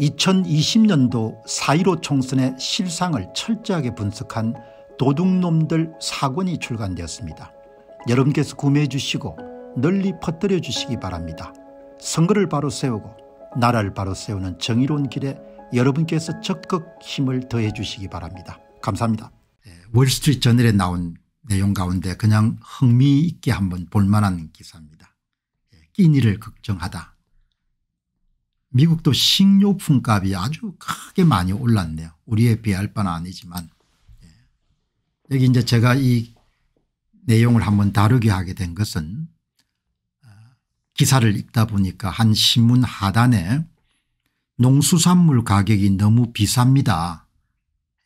2020년도 4.15 총선의 실상을 철저하게 분석한 도둑놈들 사권이 출간되었습니다. 여러분께서 구매해 주시고 널리 퍼뜨려 주시기 바랍니다. 선거를 바로 세우고 나라를 바로 세우는 정의로운 길에 여러분께서 적극 힘을 더해 주시기 바랍니다. 감사합니다. 예, 월스트리트 저널에 나온 내용 가운데 그냥 흥미있게 한번 볼만한 기사입니다. 예, 끼니를 걱정하다 미국도 식료품 값이 아주 크게 많이 올랐네요. 우리에 비할 바는 아니지만 예. 여기 이제 제가 이 내용을 한번 다루게 하게 된 것은 아, 기사를 읽다 보니까 한 신문 하단에 농수산물 가격이 너무 비쌉니다.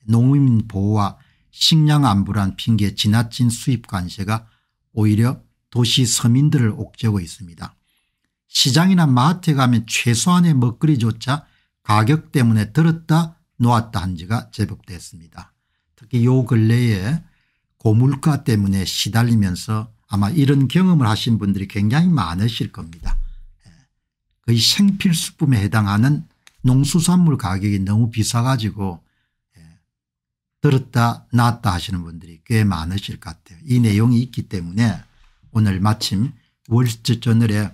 농민 보호와 식량 안보란 핑계 지나친 수입 관세가 오히려 도시 서민들을 옥죄고 있습니다. 시장이나 마트에 가면 최소한의 먹거리조차 가격 때문에 들었다 놓았다 한 지가 제법 됐습니다. 특히 요 근래에 고물가 때문에 시달리면서 아마 이런 경험을 하신 분들이 굉장히 많으실 겁니다. 예. 거의 생필수품에 해당하는 농수산물 가격이 너무 비싸가지고 예, 들었다 놨다 하시는 분들이 꽤 많으실 것 같아요. 이 내용이 있기 때문에 오늘 마침 월스트저널에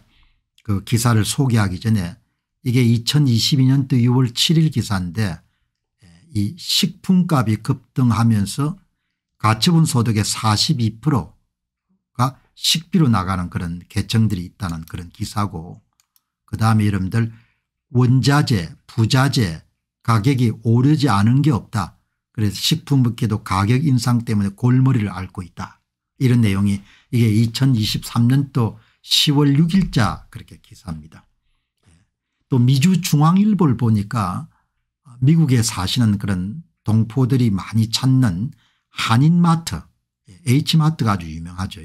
그 기사를 소개하기 전에 이게 2022년도 6월 7일 기사인데 예, 이 식품값이 급등하면서 가처분 소득의 42%가 식비로 나가는 그런 계층들이 있다는 그런 기사고 그다음에 여러분들 원자재 부자재 가격이 오르지 않은 게 없다. 그래서 식품업계도 가격 인상 때문에 골머리를 앓고 있다. 이런 내용이 이게 2023년도 10월 6일자 그렇게 기사입니다. 예. 또 미주 중앙일보를 보니까 미국에 사시는 그런 동포들이 많이 찾는 한인마트 예, H마트가 아주 유명하죠.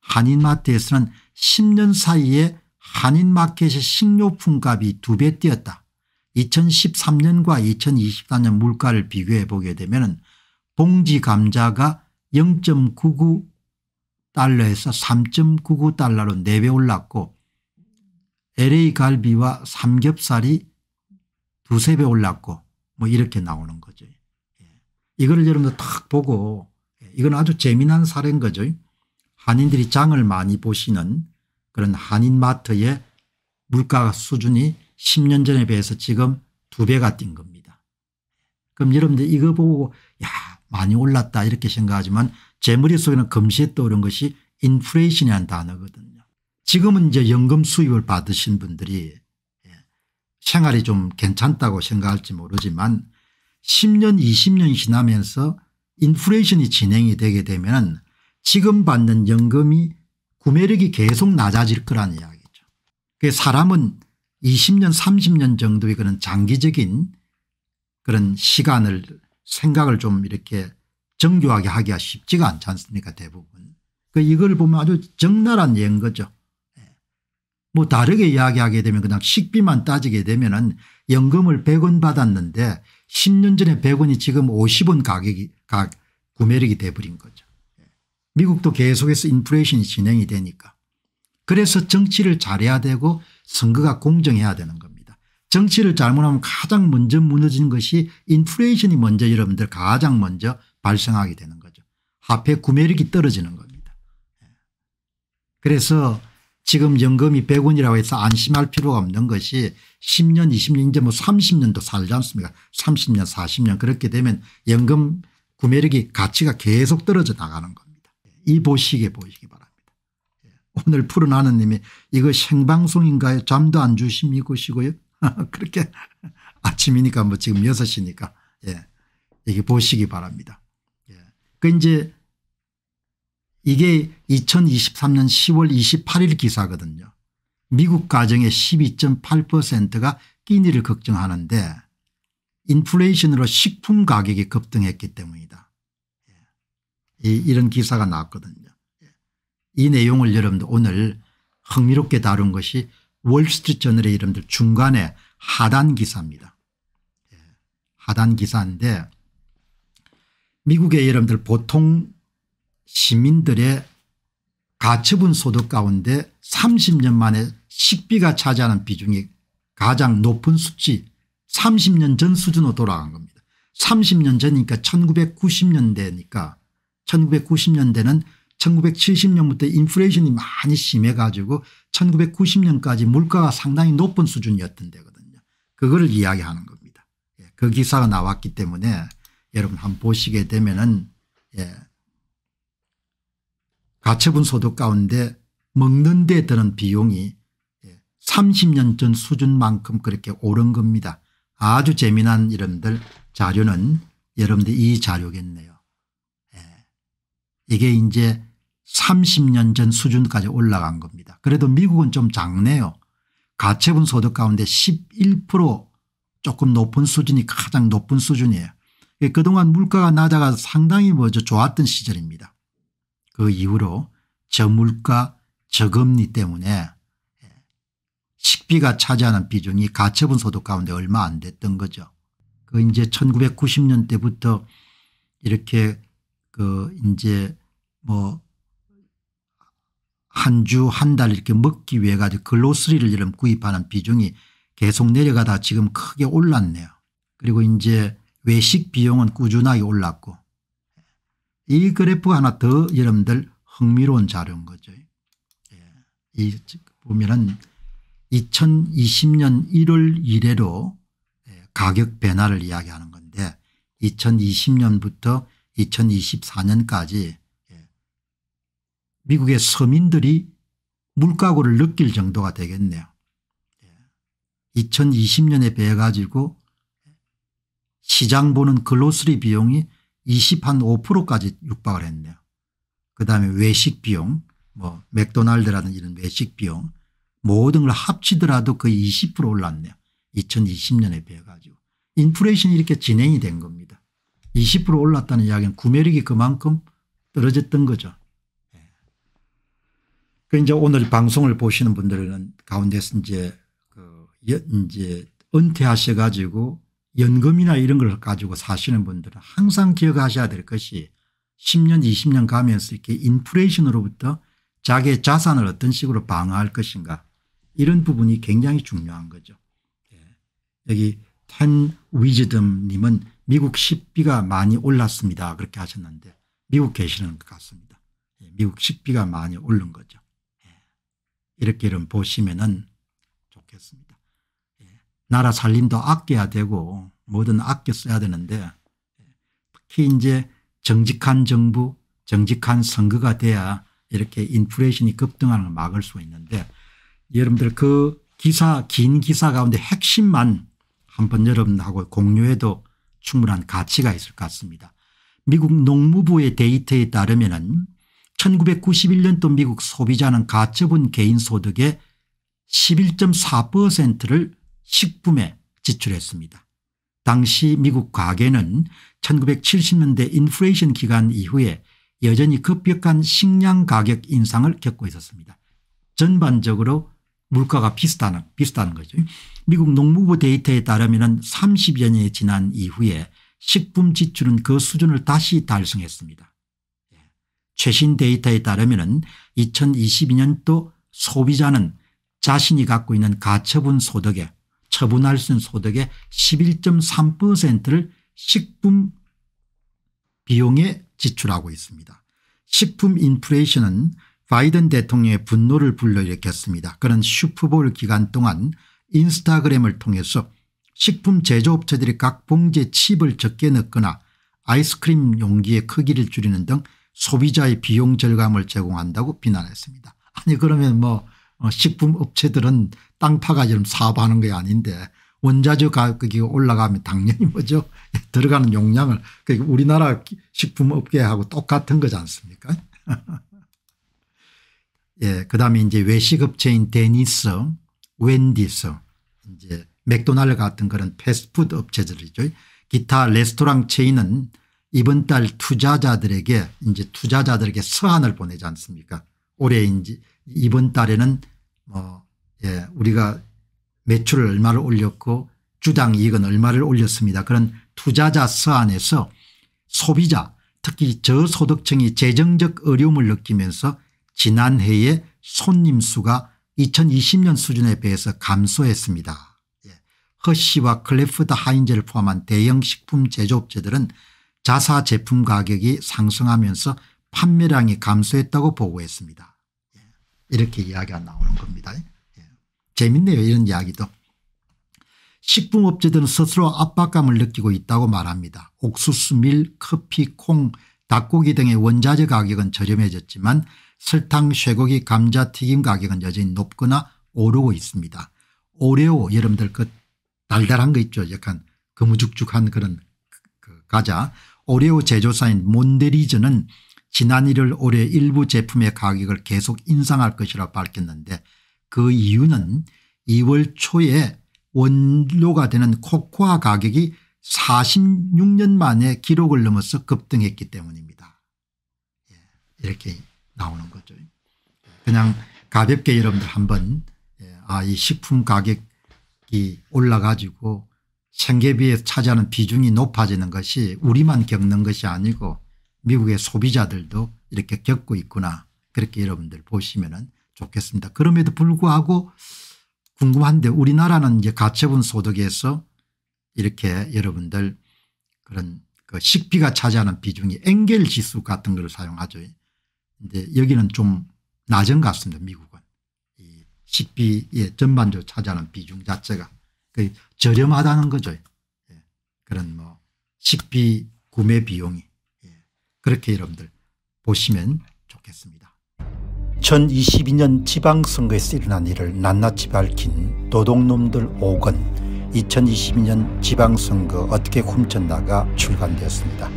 한인마트에서는 10년 사이에 한인마켓의 식료품 값이 두 배 뛰었다. 2013년과 2024년 물가를 비교해 보게 되면 봉지 감자가 달러에서 3.99달러로 4배 올랐고 LA 갈비와 삼겹살이 두 세 배 올랐고 뭐 이렇게 나오는 거죠. 예. 이거를 여러분들 탁 보고 예, 이건 아주 재미난 사례인 거죠. 한인들이 장을 많이 보시는 그런 한인마트의 물가 수준이 10년 전에 비해서 지금 두 배가 뛴 겁니다. 그럼 여러분들 이거 보고 야 많이 올랐다 이렇게 생각하지만 제 머릿속에는 금시에 떠오른 것이 인플레이션이라는 단어거든요. 지금은 이제 연금 수입을 받으신 분들이 예, 생활이 좀 괜찮다고 생각할지 모르지만 10년 20년 지나면서 인플레이션이 진행이 되게 되면 지금 받는 연금이 구매력이 계속 낮아질 거라는 이야기죠. 사람은 20년 30년 정도의 그런 장기적인 그런 시간을 생각을 좀 이렇게 정교하게 하기가 쉽지가 않지 않습니까 대부분. 그 이걸 보면 아주 적나라한 예인 거죠. 예. 뭐 다르게 이야기하게 되면 그냥 식비만 따지게 되면 은 연금을 100원 받았는데 10년 전에 100원이 지금 50원 가격이 가, 구매력이 돼버린 거죠. 예. 미국도 계속해서 인플레이션이 진행이 되니까. 그래서 정치를 잘해야 되고 선거가 공정해야 되는 겁니다. 정치를 잘못하면 가장 먼저 무너지는 것이 인플레이션이 먼저 여러분들 가장 먼저 발생하게 되는 거죠. 화폐 구매력이 떨어지는 겁니다. 예. 그래서 지금 연금이 100원이라고 해서 안심할 필요가 없는 것이 10년 20년 이제 뭐 30년도 살지 않습니까 30년 40년 그렇게 되면 연금 구매력이 가치가 계속 떨어져 나가는 겁니다. 예. 이보시기 보시기 바랍니다. 예. 오늘 푸른 하느님이 이거 생방송인가요 잠도 안 주심 이곳고요 그렇게 아침이니까 뭐 지금 6시니까 예. 이게 보시기 바랍니다. 그러니까 이제 이게 2023년 10월 28일 기사거든요. 미국 가정의 12.8%가 끼니를 걱정하는데 인플레이션으로 식품 가격이 급등했기 때문이다. 예. 이, 런 기사가 나왔거든요. 예. 이 내용을 여러분들 오늘 흥미롭게 다룬 것이 월스트리트저널의 여러분들 중간에 하단 기사입니다. 예. 하단 기사인데 미국의 여러분들 보통 시민들의 가처분 소득 가운데 30년 만에 식비가 차지하는 비중이 가장 높은 수치 30년 전 수준으로 돌아간 겁니다. 30년 전이니까 1990년대니까 1990년대는 1970년부터 인플레이션이 많이 심해 가지고 1990년까지 물가가 상당히 높은 수준이었던 데거든요. 그거를 이야기하는 겁니다. 예, 그 기사가 나왔기 때문에 여러분 한번 보시게 되면은 예. 가처분 소득 가운데 먹는 데 드는 비용이 30년 예, 전 수준만큼 그렇게 오른 겁니다. 아주 재미난 이름들 자료는 여러분들 이 자료겠네요. 예. 이게 이제 30년 전 수준까지 올라간 겁니다. 그래도 미국은 좀 작네요. 가처분 소득 가운데 11% 조금 높은 수준이 가장 높은 수준이에요. 예, 그동안 물가가 낮아가 상당히 뭐저 좋았던 시절입니다. 그 이후로 저물가 저금리 때문에 예, 식비가 차지하는 비중이 가처분 소득 가운데 얼마 안 됐던 거죠. 그 이제 1990년대부터 이렇게 그 이제 뭐 한 주 한 달 이렇게 먹기 위해 가지고 글로스리를 이름 구입하는 비중이 계속 내려가다 지금 크게 올랐네요. 그리고 이제 외식 비용은 꾸준하게 올랐고 이 그래프 가 하나 더 여러분들 흥미로운 자료인 거죠. 예. 이 보면은 2020년 1월 이래로 예, 가격 변화를 이야기하는 건데 2020년부터 2024년까지 예, 미국의 서민들이 물가고를 느낄 정도가 되겠네요. 2020년에 비해 가지고 시장 보는 글로스리 비용이 20한 5%까지 육박을 했네요. 그다음에 외식 비용 뭐 맥도날드라든지 이런 외식 비용 모든 걸 합치더라도 거의 20% 올랐네요. 2020년에 비해 가지고. 인플레이션이 이렇게 진행이 된 겁니다. 20% 올랐다는 이야기는 구매력이 그만큼 떨어졌던 거죠. 예. 그 이제 오늘 방송을 보시는 분들은 가운데서 이제 그 이제 은퇴하셔 가지고 연금이나 이런 걸 가지고 사시는 분들은 항상 기억하셔야 될 것이 10년 20년 가면서 이렇게 인플레이션으로부터 자기의 자산을 어떤 식으로 방어할 것인가 이런 부분이 굉장히 중요한 거죠. 예. 여기 텐 위즈덤님은 미국 10비가 많이 올랐습니다. 그렇게 하셨는데 미국 계시는 것 같습니다. 예, 미국 10비가 많이 오른 거죠. 예. 이렇게 좀 보시면 좋겠습니다. 나라 살림도 아껴야 되고 뭐든 아껴 써야 되는데 특히 이제 정직한 정부 정직한 선거가 돼야 이렇게 인플레이션이 급등하는 걸 막을 수 있는데 여러분들 그 기사 긴 기사 가운데 핵심만 한번 여러분하고 공유해도 충분한 가치가 있을 것 같습니다. 미국 농무부의 데이터에 따르면 은 1991년도 미국 소비자는 가처분 개인소득의 11.4%를 식품에 지출했습니다. 당시 미국 가계는 1970년대 인플레이션 기간 이후에 여전히 급격한 식량 가격 인상을 겪고 있었습니다. 전반적으로 물가가 비슷하는, 비슷한 거죠. 미국 농무부 데이터에 따르면 30여 년이 지난 이후에 식품 지출은 그 수준을 다시 달성했습니다. 최신 데이터에 따르면 2022년도 소비자는 자신이 갖고 있는 가처분 소득의 처분할 수 있는 소득의 11.3%를 식품 비용에 지출하고 있습니다. 식품 인플레이션은 바이든 대통령의 분노를 불러일으켰습니다. 그는 슈퍼볼 기간 동안 인스타그램을 통해서 식품 제조업체들이 각 봉지에 칩을 적게 넣거나 아이스크림 용기의 크기를 줄이는 등 소비자의 비용 절감을 제공한다고 비난했습니다. 아니 그러면 뭐 어, 식품업체들은 땅파가지를 사업하는 게 아닌데 원자재 가격이 올라가면 당연히 뭐죠 들어가는 용량을 그러니까 우리나라 식품업계하고 똑같은 거지 않습니까 예, 그다음에 이제 외식업체인 데니스 웬디스 이제 맥도날드 같은 그런 패스트푸드 업체들이죠 기타 레스토랑 체인은 이번 달 투자자들에게 이제 투자자들에게 서한을 보내지 않습니까 올해인지 이번 달에는 뭐 예, 우리가 매출을 얼마를 올렸고 주당 이익은 얼마를 올렸습니다. 그런 투자자 서안에서 소비자 특히 저소득층이 재정적 어려움을 느끼면서 지난해에 손님 수가 2020년 수준에 비해서 감소했습니다. 예, 허쉬와 클레프드 하인제를 포함한 대형 식품 제조업체들은 자사 제품 가격이 상승하면서 판매량이 감소했다고 보고했습니다. 예. 이렇게 이야기가 나오는 겁니다. 예. 재밌네요 이런 이야기도. 식품업체들은 스스로 압박감을 느끼고 있다고 말합니다. 옥수수, 밀, 커피, 콩, 닭고기 등의 원자재 가격은 저렴해졌지만 설탕, 쇠고기, 감자튀김 가격은 여전히 높거나 오르고 있습니다. 오레오 여러분들 그 달달한 거 있죠. 약간 거무죽죽한 그런 그, 그 과자. 오레오 제조사인 몬데리즈는 지난 1월 올해 일부 제품의 가격을 계속 인상할 것이라 밝혔는데 그 이유는 2월 초에 원료가 되는 코코아 가격이 46년 만에 기록을 넘어서 급등했기 때문입니다. 예, 이렇게 나오는 거죠. 그냥 가볍게 여러분들 한번 예, 아이 식품 가격이 올라가지고 생계비에 차지하는 비중이 높아지는 것이 우리만 겪는 것이 아니고 미국의 소비자들도 이렇게 겪고 있구나 그렇게 여러분들 보시면 좋겠습니다. 그럼에도 불구하고 궁금한데 우리나라는 이제 가처분 소득에서 이렇게 여러분들 그런 그 식비가 차지하는 비중이 엥겔 지수 같은 걸 사용하죠. 근데 여기는 좀 낮은 것 같습니다. 미국은. 이식비에 전반적으로 차지하는 비중 자체가 그 저렴하다는 거죠. 예. 그런 뭐 식비 구매 비용이 그렇게 여러분들 보시면 좋겠습니다. 2022년 지방선거에서 일어난 일을 낱낱이 밝힌 도둑놈들 5권 2022년 지방선거 어떻게 훔쳤나가 출간되었습니다.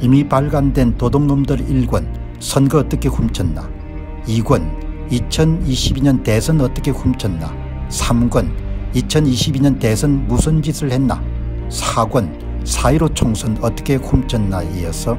이미 발간된 도둑놈들 1권 선거 어떻게 훔쳤나 2권 2022년 대선 어떻게 훔쳤나 3권 2022년 대선 무슨 짓을 했나 4권 4.15 총선 어떻게 훔쳤나 이어서